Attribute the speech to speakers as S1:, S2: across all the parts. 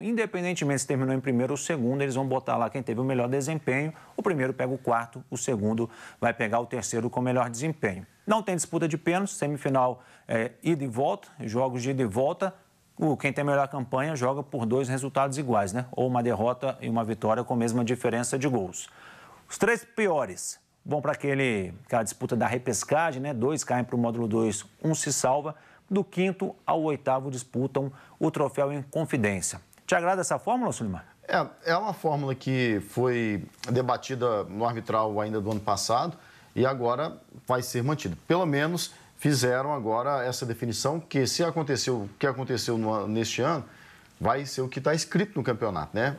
S1: Independentemente se terminou em primeiro ou segundo, eles vão botar lá quem teve o melhor desempenho. O primeiro pega o quarto, o segundo vai pegar o terceiro com o melhor desempenho. Não tem disputa de pênalti, semifinal é, ida e volta, jogos de ida e volta. O, quem tem a melhor campanha joga por dois resultados iguais, né? Ou uma derrota e uma vitória com a mesma diferença de gols. Os três piores vão para aquele aquela disputa da repescagem, né? Dois caem para o módulo 2, um se salva. Do quinto ao oitavo disputam o troféu em confidência. Te
S2: agrada essa fórmula, Sulimar? É, é uma fórmula que foi debatida no arbitral ainda do ano passado e agora vai ser mantida. Pelo menos fizeram agora essa definição que se aconteceu o que aconteceu no, neste ano, vai ser o que está escrito no campeonato, né?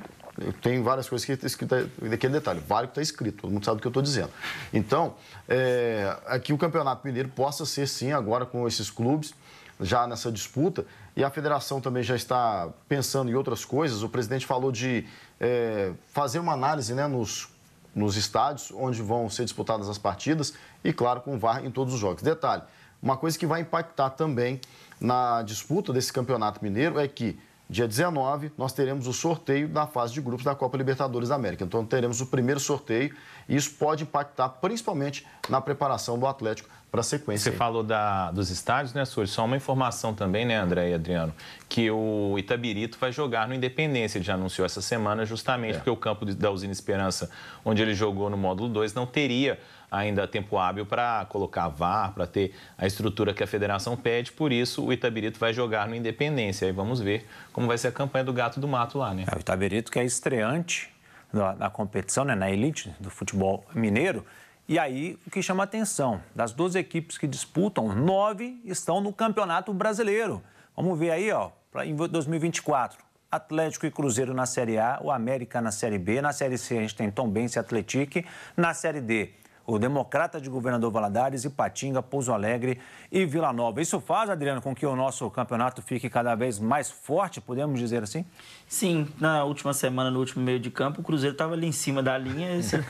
S2: Tem várias coisas que está escrito, daquele detalhe, vários que está escrito, todo mundo sabe o que eu estou dizendo. Então, é, aqui o Campeonato Mineiro possa ser sim agora com esses clubes, já nessa disputa e a federação também já está pensando em outras coisas. O presidente falou de é, fazer uma análise né, nos, nos estádios onde vão ser disputadas as partidas e, claro, com o VAR em todos os jogos. Detalhe: uma coisa que vai impactar também na disputa desse campeonato mineiro é que Dia 19, nós teremos o sorteio da fase de grupos da Copa Libertadores da América. Então, teremos o primeiro sorteio e isso pode impactar principalmente na preparação do Atlético para a sequência. Você falou da, dos estádios,
S3: né, Sul? Só uma informação também, né, André e Adriano, que o Itabirito vai jogar no Independência. Ele já anunciou essa semana, justamente é. porque o campo da Usina Esperança, onde ele jogou no módulo 2, não teria ainda tempo hábil para colocar VAR, para ter a estrutura que a federação pede. Por isso, o Itabirito vai jogar no Independência. Aí vamos ver como vai ser a campanha do Gato do Mato lá, né? É, o Itabirito que é estreante na competição, né, na elite do futebol
S1: mineiro. E aí, o que chama atenção, das 12 equipes que disputam, nove estão no Campeonato Brasileiro. Vamos ver aí, ó, para em 2024. Atlético e Cruzeiro na Série A, o América na Série B, na Série C a gente tem também e Atletique, na Série D o Democrata de Governador Valadares, Ipatinga, Pouso Alegre e Vila Nova. Isso faz, Adriano, com que o nosso campeonato fique cada vez mais forte, podemos dizer assim? Sim, na última semana, no último meio de campo, o Cruzeiro estava ali em cima da linha. hoje,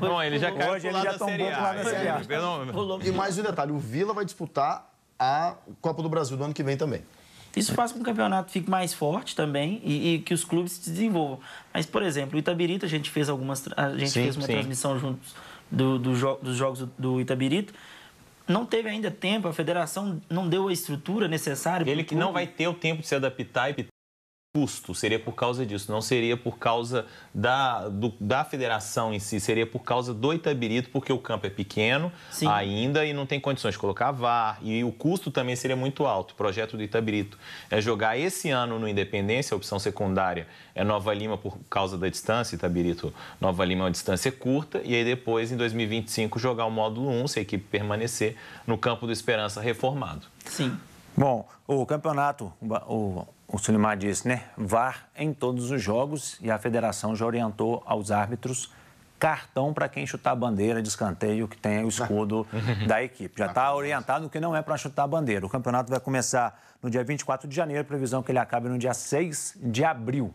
S1: Bom, ele já caiu hoje ele já tombou pro lado da Série A. E mais
S2: um detalhe, o Vila vai disputar a Copa do Brasil do ano que vem também. Isso faz com que o campeonato fique mais forte também e, e, que os
S1: clubes se desenvolvam. Mas, por exemplo, o Itabirito, a gente fez algumas. A gente sim, fez uma sim. transmissão juntos do, do jo dos jogos do Itabirito. Não teve ainda tempo, a federação não
S3: deu a estrutura necessária. Ele que não vai ter o tempo de se adaptar e custo, seria por causa disso, não seria por causa da, do, da federação em si, seria por causa do Itabirito, porque o campo é pequeno Sim. ainda e não tem condições de colocar VAR, e o custo também seria muito alto. O projeto do Itabirito é jogar esse ano no Independência, a opção secundária é Nova Lima por causa da distância, Itabirito, Nova Lima é uma distância curta, e aí depois, em 2025, jogar o módulo 1, se a equipe permanecer, no campo do Esperança reformado.
S1: Sim. Bom, o campeonato, o, o Sulimar disse, né? VAR em todos os jogos e a federação já orientou aos árbitros cartão para quem chutar a bandeira de escanteio que tenha o escudo da equipe. Já está orientado que não é para chutar a bandeira. O campeonato vai começar no dia 24 de janeiro, previsão que ele acabe no dia 6 de abril.